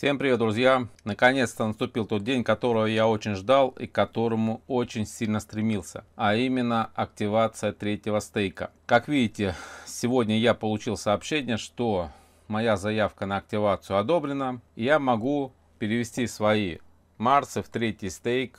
Всем привет, друзья! Наконец-то наступил тот день, которого я очень ждал и к которому очень сильно стремился, а именно активация третьего стейка. Как видите, сегодня я получил сообщение, что моя заявка на активацию одобрена, и я могу перевести свои марсы в третий стейк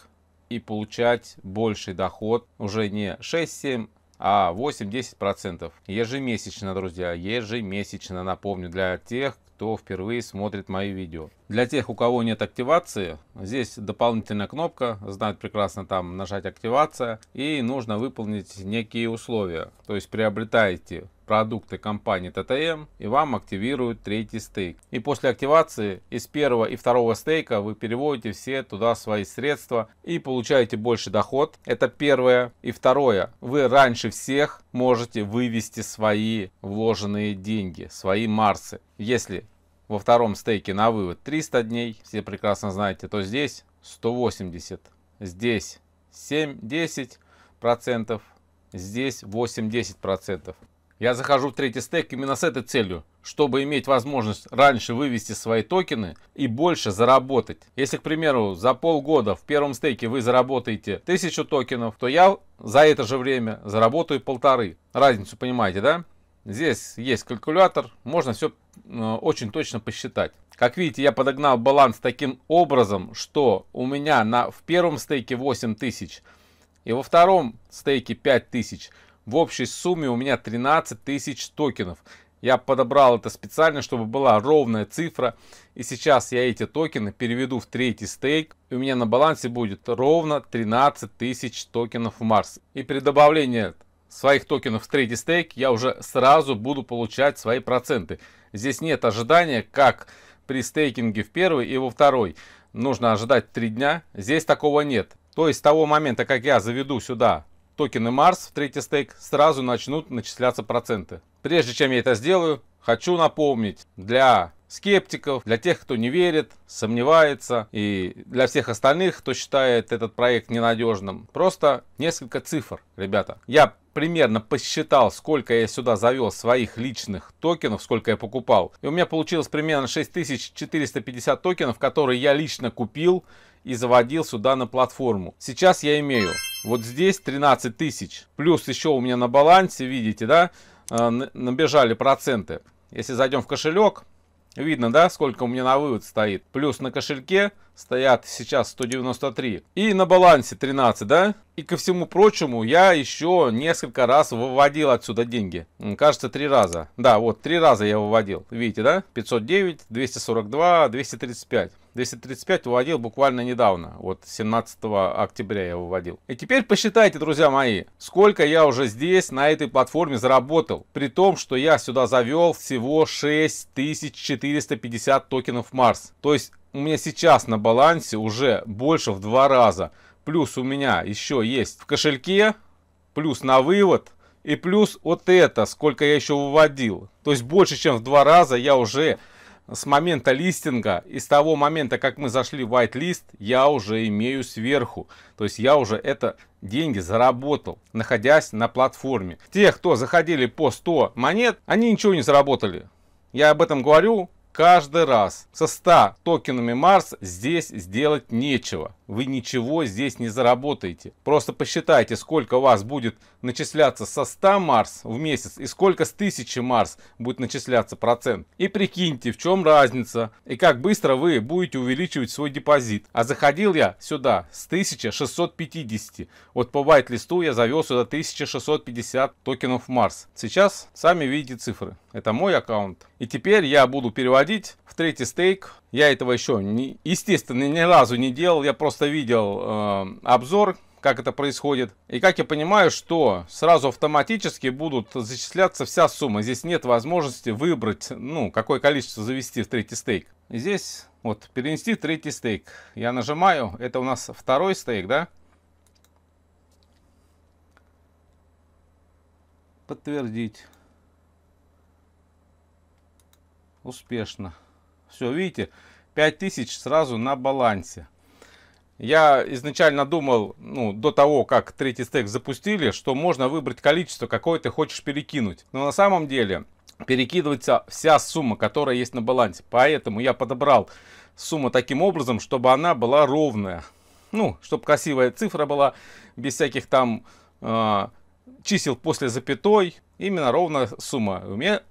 и получать больший доход уже не 6-7, а 8-10% ежемесячно, друзья, ежемесячно, напомню, для тех, кто впервые смотрит мои видео. Для тех, у кого нет активации, здесь дополнительная кнопка, знают прекрасно там нажать активация и нужно выполнить некие условия. То есть приобретаете продукты компании ТТМ и вам активируют третий стейк. И после активации из первого и второго стейка вы переводите все туда свои средства и получаете больше доход. Это первое. И второе. Вы раньше всех можете вывести свои вложенные деньги, свои марсы. Если во втором стейке на вывод 300 дней, все прекрасно знаете, то здесь 180, здесь 7-10%, здесь 8-10%. Я захожу в третий стейк именно с этой целью, чтобы иметь возможность раньше вывести свои токены и больше заработать. Если, к примеру, за полгода в первом стейке вы заработаете 1000 токенов, то я за это же время заработаю полторы. Разницу понимаете, да? Здесь есть калькулятор, можно все э, очень точно посчитать. Как видите, я подогнал баланс таким образом, что у меня на, в первом стейке 8000 и во втором стейке 5000. В общей сумме у меня 13 тысяч токенов. Я подобрал это специально, чтобы была ровная цифра. И сейчас я эти токены переведу в третий стейк. И у меня на балансе будет ровно 13 тысяч токенов в Марс. И при добавлении своих токенов в третий стейк, я уже сразу буду получать свои проценты. Здесь нет ожидания, как при стейкинге в первый и во второй. Нужно ожидать 3 дня. Здесь такого нет. То есть с того момента, как я заведу сюда токены Марс в третий стейк, сразу начнут начисляться проценты. Прежде чем я это сделаю, хочу напомнить, для скептиков, для тех, кто не верит, сомневается, и для всех остальных, кто считает этот проект ненадежным. Просто несколько цифр, ребята. Я примерно посчитал, сколько я сюда завел своих личных токенов, сколько я покупал. И у меня получилось примерно 6450 токенов, которые я лично купил и заводил сюда на платформу. Сейчас я имею вот здесь 13 тысяч. Плюс еще у меня на балансе, видите, да, э, набежали проценты. Если зайдем в кошелек, Видно, да, сколько у меня на вывод стоит. Плюс на кошельке стоят сейчас 193. И на балансе 13, да? И ко всему прочему, я еще несколько раз выводил отсюда деньги. Кажется, три раза. Да, вот, три раза я выводил. Видите, да? 509, 242, 235. 235 выводил буквально недавно. Вот 17 октября я выводил. И теперь посчитайте, друзья мои, сколько я уже здесь на этой платформе заработал. При том, что я сюда завел всего 6450 токенов Марс. То есть у меня сейчас на балансе уже больше в два раза. Плюс у меня еще есть в кошельке, плюс на вывод и плюс вот это, сколько я еще выводил. То есть больше, чем в два раза я уже с момента листинга и с того момента, как мы зашли в whitelist, я уже имею сверху. То есть я уже это деньги заработал, находясь на платформе. Те, кто заходили по 100 монет, они ничего не заработали. Я об этом говорю каждый раз. Со 100 токенами Марс здесь сделать нечего вы ничего здесь не заработаете. Просто посчитайте, сколько у вас будет начисляться со 100 Марс в месяц и сколько с 1000 Марс будет начисляться процент. И прикиньте, в чем разница и как быстро вы будете увеличивать свой депозит. А заходил я сюда с 1650. Вот по white-листу я завел сюда 1650 токенов Марс. Сейчас сами видите цифры. Это мой аккаунт. И теперь я буду переводить в третий стейк я этого еще, не, естественно, ни разу не делал. Я просто видел э, обзор, как это происходит. И как я понимаю, что сразу автоматически будут зачисляться вся сумма. Здесь нет возможности выбрать, ну, какое количество завести в третий стейк. Здесь вот перенести третий стейк. Я нажимаю. Это у нас второй стейк, да? Подтвердить. Успешно. Все, видите, 5000 сразу на балансе. Я изначально думал, ну, до того, как третий стек запустили, что можно выбрать количество, какое ты хочешь перекинуть. Но на самом деле перекидывается вся сумма, которая есть на балансе. Поэтому я подобрал сумму таким образом, чтобы она была ровная. Ну, чтобы красивая цифра была, без всяких там э, чисел после запятой. Именно ровная сумма. У меня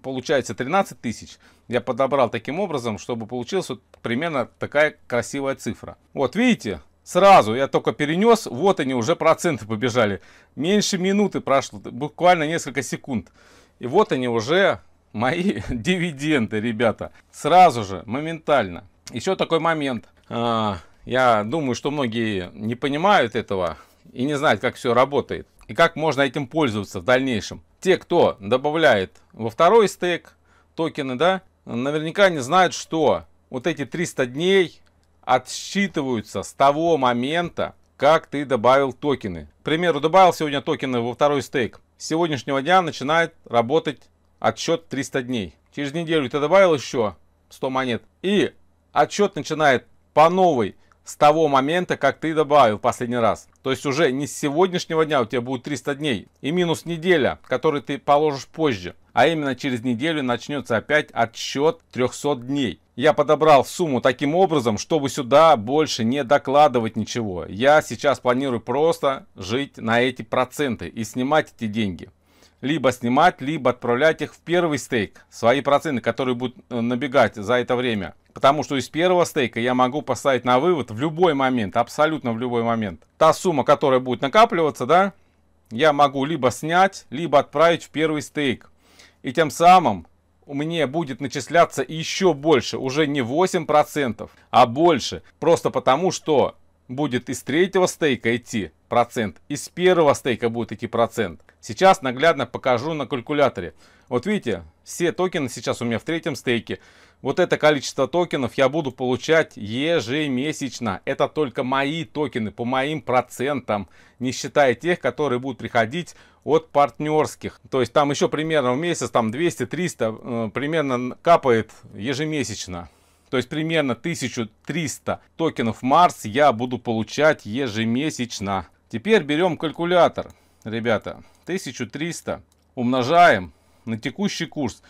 получается 13 тысяч. Я подобрал таким образом, чтобы получилась вот примерно такая красивая цифра. Вот видите, сразу я только перенес, вот они уже проценты побежали. Меньше минуты прошло, буквально несколько секунд. И вот они уже мои дивиденды, ребята. Сразу же, моментально. Еще такой момент. А, я думаю, что многие не понимают этого и не знают, как все работает. И как можно этим пользоваться в дальнейшем те, кто добавляет во второй стейк токены, да, наверняка не знают, что вот эти 300 дней отсчитываются с того момента, как ты добавил токены. К примеру, добавил сегодня токены во второй стейк. С сегодняшнего дня начинает работать отсчет 300 дней. Через неделю ты добавил еще 100 монет. И отсчет начинает по новой с того момента, как ты добавил последний раз. То есть уже не с сегодняшнего дня у тебя будет 300 дней и минус неделя, который ты положишь позже. А именно через неделю начнется опять отсчет 300 дней. Я подобрал сумму таким образом, чтобы сюда больше не докладывать ничего. Я сейчас планирую просто жить на эти проценты и снимать эти деньги либо снимать, либо отправлять их в первый стейк, свои проценты, которые будут э, набегать за это время. Потому что из первого стейка я могу поставить на вывод в любой момент, абсолютно в любой момент. Та сумма, которая будет накапливаться, да, я могу либо снять, либо отправить в первый стейк. И тем самым у меня будет начисляться еще больше, уже не 8%, а больше. Просто потому, что будет из третьего стейка идти процент, из первого стейка будет идти процент. Сейчас наглядно покажу на калькуляторе. Вот видите, все токены сейчас у меня в третьем стейке. Вот это количество токенов я буду получать ежемесячно. Это только мои токены по моим процентам, не считая тех, которые будут приходить от партнерских. То есть там еще примерно в месяц там 200-300 э, примерно капает ежемесячно. То есть примерно 1300 токенов Марс я буду получать ежемесячно. Теперь берем калькулятор, ребята. 1300 умножаем на текущий курс.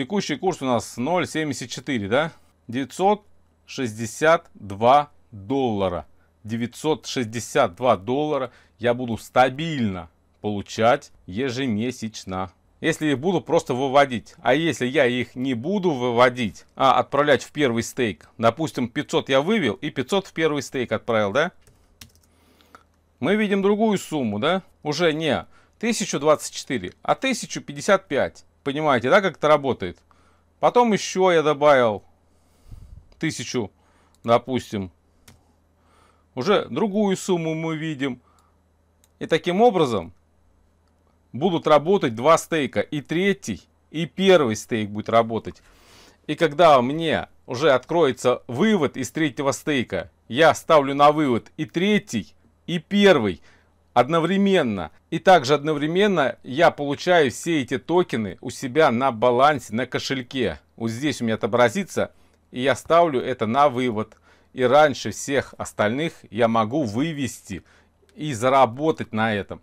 Текущий курс у нас 0,74, да? 962 доллара. 962 доллара я буду стабильно получать ежемесячно. Если их буду просто выводить. А если я их не буду выводить, а отправлять в первый стейк. Допустим, 500 я вывел и 500 в первый стейк отправил, да? Мы видим другую сумму, да? Уже не 1024, а 1055. Понимаете, да, как это работает? Потом еще я добавил тысячу, допустим. Уже другую сумму мы видим. И таким образом будут работать два стейка. И третий, и первый стейк будет работать. И когда мне уже откроется вывод из третьего стейка, я ставлю на вывод и третий, и первый одновременно. И также одновременно я получаю все эти токены у себя на балансе, на кошельке. Вот здесь у меня отобразится, и я ставлю это на вывод. И раньше всех остальных я могу вывести и заработать на этом.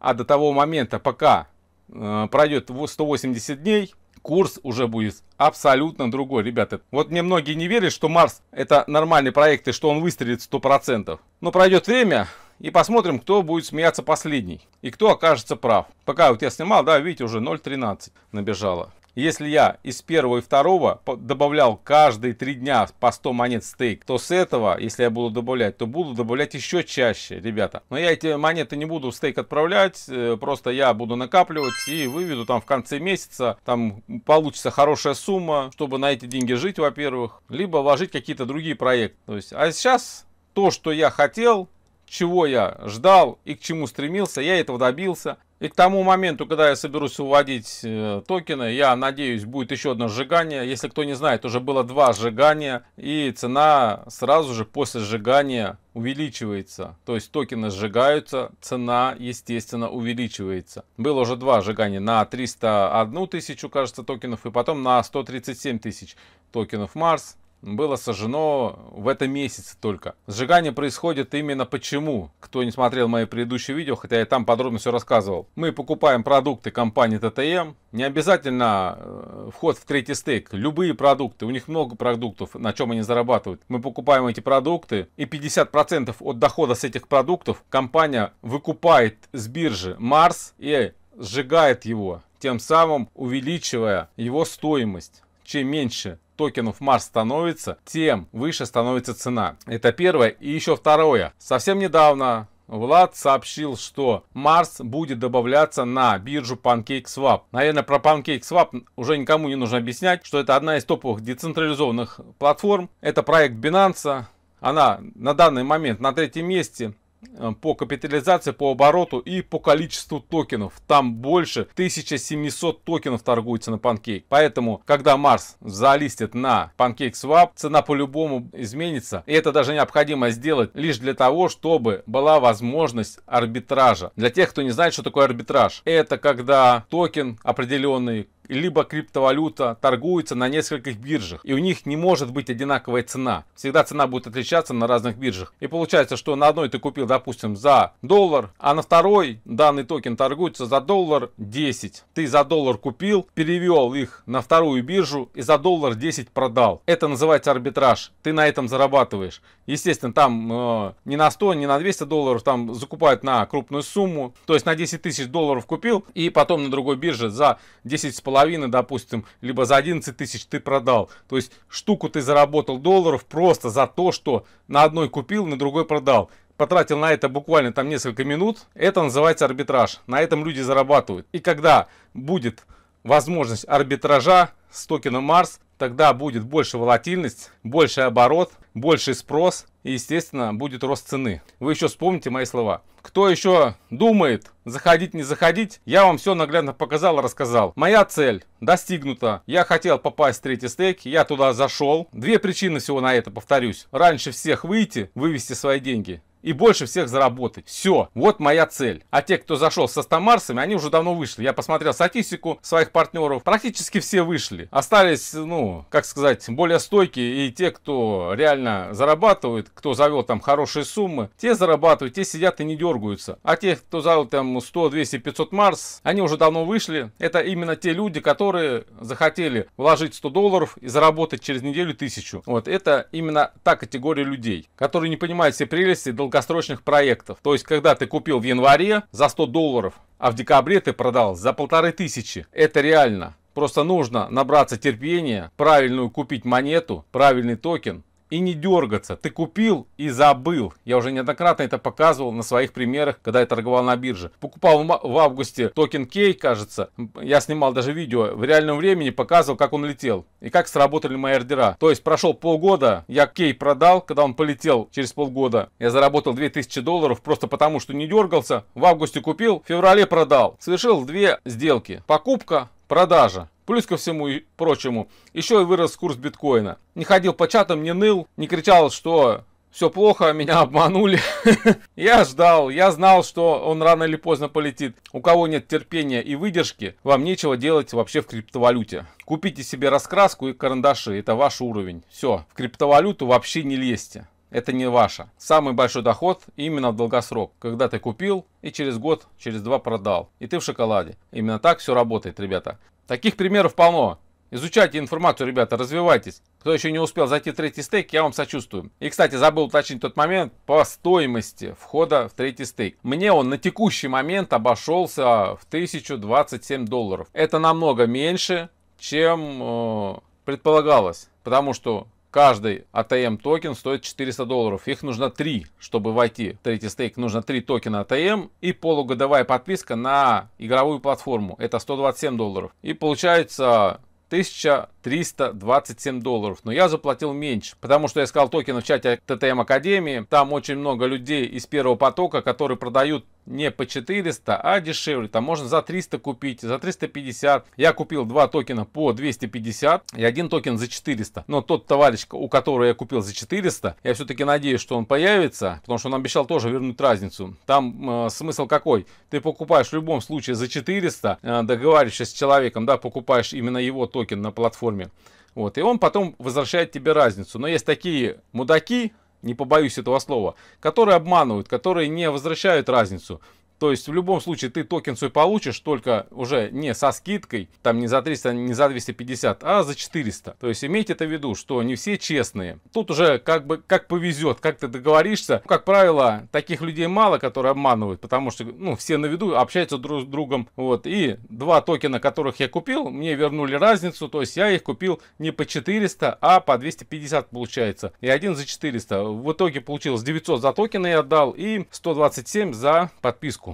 А до того момента, пока э, пройдет 180 дней, курс уже будет абсолютно другой, ребята. Вот мне многие не верят, что Марс это нормальный проект и что он выстрелит 100%. Но пройдет время, и посмотрим, кто будет смеяться последний и кто окажется прав. Пока вот я снимал, да, видите, уже 0.13 набежало. Если я из первого и второго добавлял каждые три дня по 100 монет стейк, то с этого, если я буду добавлять, то буду добавлять еще чаще, ребята. Но я эти монеты не буду в стейк отправлять, э, просто я буду накапливать и выведу там в конце месяца, там получится хорошая сумма, чтобы на эти деньги жить, во-первых, либо вложить какие-то другие проекты. То есть, а сейчас то, что я хотел, чего я ждал и к чему стремился, я этого добился. И к тому моменту, когда я соберусь уводить э, токены, я надеюсь, будет еще одно сжигание. Если кто не знает, уже было два сжигания, и цена сразу же после сжигания увеличивается. То есть токены сжигаются, цена, естественно, увеличивается. Было уже два сжигания на 301 тысячу, кажется, токенов, и потом на 137 тысяч токенов Марс было сожжено в этом месяце только. Сжигание происходит именно почему. Кто не смотрел мои предыдущие видео, хотя я там подробно все рассказывал. Мы покупаем продукты компании ТТМ. Не обязательно э, вход в третий стейк. Любые продукты. У них много продуктов, на чем они зарабатывают. Мы покупаем эти продукты. И 50% от дохода с этих продуктов компания выкупает с биржи Марс и сжигает его. Тем самым увеличивая его стоимость. Чем меньше токенов Марс становится, тем выше становится цена. Это первое. И еще второе. Совсем недавно Влад сообщил, что Марс будет добавляться на биржу PancakeSwap. Наверное, про PancakeSwap уже никому не нужно объяснять, что это одна из топовых децентрализованных платформ. Это проект Binance. Она на данный момент на третьем месте Э, по капитализации, по обороту и по количеству токенов. Там больше 1700 токенов торгуется на Pancake. Поэтому, когда Марс залистит на PancakeSwap, цена по-любому изменится. И это даже необходимо сделать лишь для того, чтобы была возможность арбитража. Для тех, кто не знает, что такое арбитраж. Это когда токен определенный либо криптовалюта торгуется на нескольких биржах, и у них не может быть одинаковая цена. Всегда цена будет отличаться на разных биржах. И получается, что на одной ты купил, допустим, за доллар, а на второй данный токен торгуется за доллар 10. Ты за доллар купил, перевел их на вторую биржу и за доллар 10 продал. Это называется арбитраж. Ты на этом зарабатываешь. Естественно, там э, не на 100, не на 200 долларов, там закупают на крупную сумму. То есть на 10 тысяч долларов купил и потом на другой бирже за с половиной половина, допустим, либо за 11 тысяч ты продал. То есть штуку ты заработал долларов просто за то, что на одной купил, на другой продал. Потратил на это буквально там несколько минут. Это называется арбитраж. На этом люди зарабатывают. И когда будет возможность арбитража с токеном Марс, Тогда будет больше волатильность, больше оборот, больше спрос и, естественно, будет рост цены. Вы еще вспомните мои слова. Кто еще думает, заходить, не заходить, я вам все наглядно показал и рассказал. Моя цель достигнута. Я хотел попасть в третий стейк, я туда зашел. Две причины всего на это, повторюсь. Раньше всех выйти, вывести свои деньги и больше всех заработать. Все, вот моя цель. А те, кто зашел со 100 марсами, они уже давно вышли. Я посмотрел статистику своих партнеров, практически все вышли. Остались, ну, как сказать, более стойкие и те, кто реально зарабатывает, кто завел там хорошие суммы, те зарабатывают, те сидят и не дергаются. А те, кто завел там 100, 200, 500 марс, они уже давно вышли. Это именно те люди, которые захотели вложить 100 долларов и заработать через неделю тысячу. Вот это именно та категория людей, которые не понимают все прелести долго долгосрочных проектов. То есть, когда ты купил в январе за 100 долларов, а в декабре ты продал за полторы тысячи. Это реально. Просто нужно набраться терпения, правильную купить монету, правильный токен, и не дергаться. Ты купил и забыл. Я уже неоднократно это показывал на своих примерах, когда я торговал на бирже. Покупал в августе токен Кей, кажется. Я снимал даже видео. В реальном времени показывал, как он летел и как сработали мои ордера. То есть прошел полгода, я Кей продал, когда он полетел через полгода. Я заработал 2000 долларов просто потому, что не дергался. В августе купил, в феврале продал. Совершил две сделки. Покупка, продажа. Плюс ко всему и прочему, еще и вырос курс биткоина. Не ходил по чатам, не ныл, не кричал, что все плохо, меня обманули. я ждал, я знал, что он рано или поздно полетит. У кого нет терпения и выдержки, вам нечего делать вообще в криптовалюте. Купите себе раскраску и карандаши, это ваш уровень. Все, в криптовалюту вообще не лезьте. Это не ваша. Самый большой доход именно в долгосрок, когда ты купил и через год, через два продал. И ты в шоколаде. Именно так все работает, ребята. Таких примеров полно. Изучайте информацию, ребята, развивайтесь. Кто еще не успел зайти в третий стейк, я вам сочувствую. И, кстати, забыл уточнить тот момент по стоимости входа в третий стейк. Мне он на текущий момент обошелся в 1027 долларов. Это намного меньше, чем э, предполагалось. Потому что Каждый ATM а токен стоит 400 долларов. Их нужно 3, чтобы войти в третий стейк. Нужно 3 токена ATM а и полугодовая подписка на игровую платформу. Это 127 долларов. И получается 1000 327 долларов. Но я заплатил меньше, потому что я искал токены в чате ТТМ Академии. Там очень много людей из первого потока, которые продают не по 400, а дешевле. Там можно за 300 купить, за 350. Я купил два токена по 250 и один токен за 400. Но тот товарищ, у которого я купил за 400, я все-таки надеюсь, что он появится, потому что он обещал тоже вернуть разницу. Там э, смысл какой? Ты покупаешь в любом случае за 400, э, договариваешься с человеком, да, покупаешь именно его токен на платформе платформе. Вот, и он потом возвращает тебе разницу. Но есть такие мудаки, не побоюсь этого слова, которые обманывают, которые не возвращают разницу. То есть в любом случае ты токен свой получишь, только уже не со скидкой, там не за 300, не за 250, а за 400. То есть имейте это в виду, что не все честные. Тут уже как бы как повезет, как ты договоришься. Как правило, таких людей мало, которые обманывают, потому что ну, все на виду общаются друг с другом. Вот. И два токена, которых я купил, мне вернули разницу. То есть я их купил не по 400, а по 250 получается. И один за 400. В итоге получилось 900 за токены я отдал и 127 за подписку.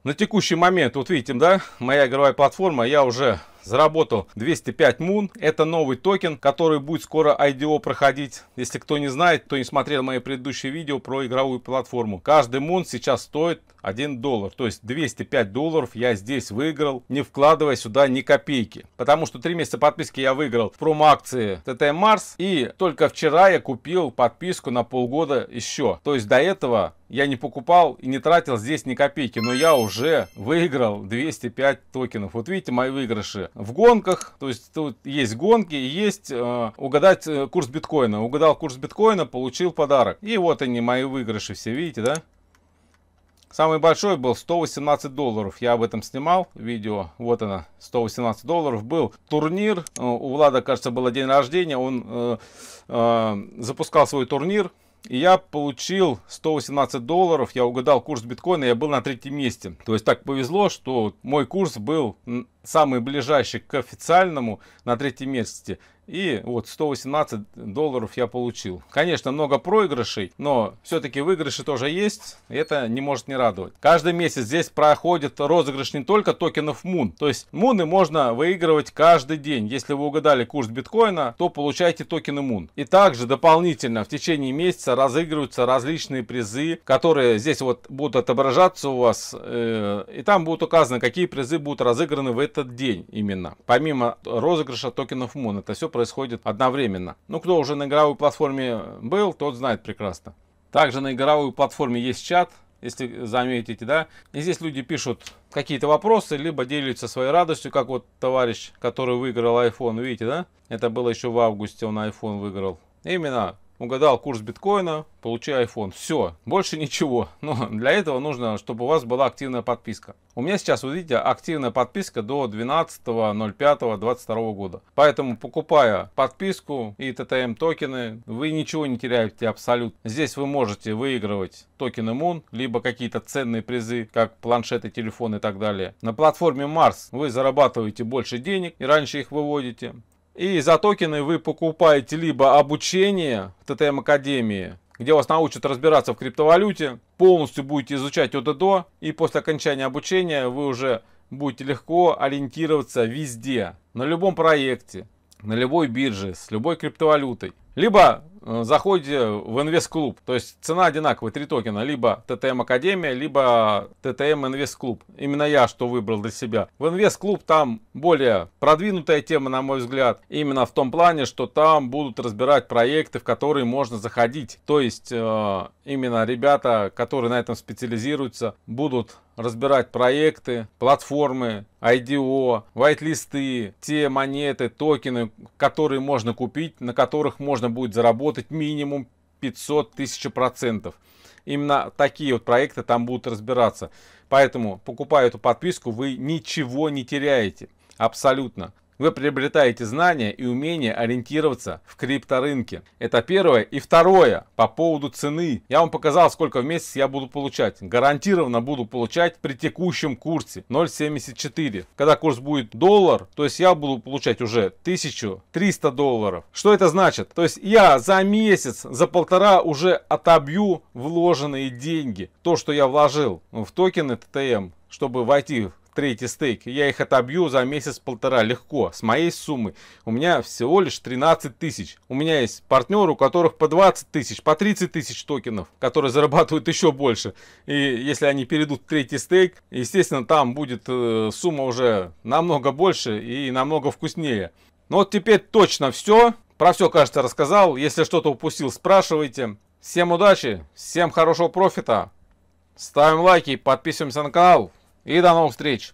На текущий момент, вот видите, да, моя игровая платформа, я уже заработал 205 мун. Это новый токен, который будет скоро IDO проходить. Если кто не знает, кто не смотрел мои предыдущие видео про игровую платформу. Каждый мун сейчас стоит 1 доллар. То есть 205 долларов я здесь выиграл, не вкладывая сюда ни копейки. Потому что 3 месяца подписки я выиграл в промо-акции TT Mars. И только вчера я купил подписку на полгода еще. То есть до этого я не покупал и не тратил здесь ни копейки. Но я уже уже выиграл 205 токенов. Вот видите мои выигрыши в гонках. То есть тут есть гонки, есть э, угадать э, курс биткоина. Угадал курс биткоина, получил подарок. И вот они мои выигрыши все, видите, да? Самый большой был 118 долларов. Я об этом снимал видео. Вот она, 118 долларов. Был турнир. Э, у Влада, кажется, было день рождения. Он э, э, запускал свой турнир. И я получил 118 долларов, я угадал курс биткоина, я был на третьем месте. То есть так повезло, что мой курс был самый ближайший к официальному на третьем месте. И вот 118 долларов я получил. Конечно, много проигрышей, но все-таки выигрыши тоже есть. И это не может не радовать. Каждый месяц здесь проходит розыгрыш не только токенов Мун. То есть Муны можно выигрывать каждый день. Если вы угадали курс биткоина, то получаете токены Мун. И также дополнительно в течение месяца разыгрываются различные призы, которые здесь вот будут отображаться у вас. Э, и там будут указаны, какие призы будут разыграны в этом этот день именно. Помимо розыгрыша токенов Moon, это все происходит одновременно. Ну, кто уже на игровой платформе был, тот знает прекрасно. Также на игровой платформе есть чат, если заметите, да. И здесь люди пишут какие-то вопросы, либо делятся своей радостью, как вот товарищ, который выиграл iPhone, видите, да? Это было еще в августе, он iPhone выиграл. Именно угадал курс биткоина, получи iPhone. Все, больше ничего. Но для этого нужно, чтобы у вас была активная подписка. У меня сейчас, вот видите, активная подписка до 12.05.22 года. Поэтому, покупая подписку и TTM токены, вы ничего не теряете абсолютно. Здесь вы можете выигрывать токены Moon, либо какие-то ценные призы, как планшеты, телефоны и так далее. На платформе Mars вы зарабатываете больше денег и раньше их выводите. И за токены вы покупаете либо обучение в ТТМ Академии, где вас научат разбираться в криптовалюте, полностью будете изучать от и до, и после окончания обучения вы уже будете легко ориентироваться везде, на любом проекте, на любой бирже, с любой криптовалютой. Либо Э, заходите в Invest Club. То есть цена одинаковая, три токена, либо TTM Академия, либо TTM Invest Club. Именно я что выбрал для себя. В Invest Club там более продвинутая тема, на мой взгляд, именно в том плане, что там будут разбирать проекты, в которые можно заходить. То есть э, именно ребята, которые на этом специализируются, будут разбирать проекты, платформы, IDO, white-листы, те монеты, токены, которые можно купить, на которых можно будет заработать минимум 500 тысяч процентов. Именно такие вот проекты там будут разбираться. Поэтому, покупая эту подписку, вы ничего не теряете. Абсолютно вы приобретаете знания и умение ориентироваться в крипторынке. Это первое. И второе, по поводу цены. Я вам показал, сколько в месяц я буду получать. Гарантированно буду получать при текущем курсе 0.74. Когда курс будет доллар, то есть я буду получать уже 1300 долларов. Что это значит? То есть я за месяц, за полтора уже отобью вложенные деньги. То, что я вложил в токены TTM, чтобы войти в третий стейк. Я их отобью за месяц-полтора легко. С моей суммы у меня всего лишь 13 тысяч. У меня есть партнеры, у которых по 20 тысяч, по 30 тысяч токенов, которые зарабатывают еще больше. И если они перейдут в третий стейк, естественно, там будет э, сумма уже намного больше и намного вкуснее. Ну вот теперь точно все. Про все, кажется, рассказал. Если что-то упустил, спрашивайте. Всем удачи, всем хорошего профита. Ставим лайки, подписываемся на канал. И до новых встреч!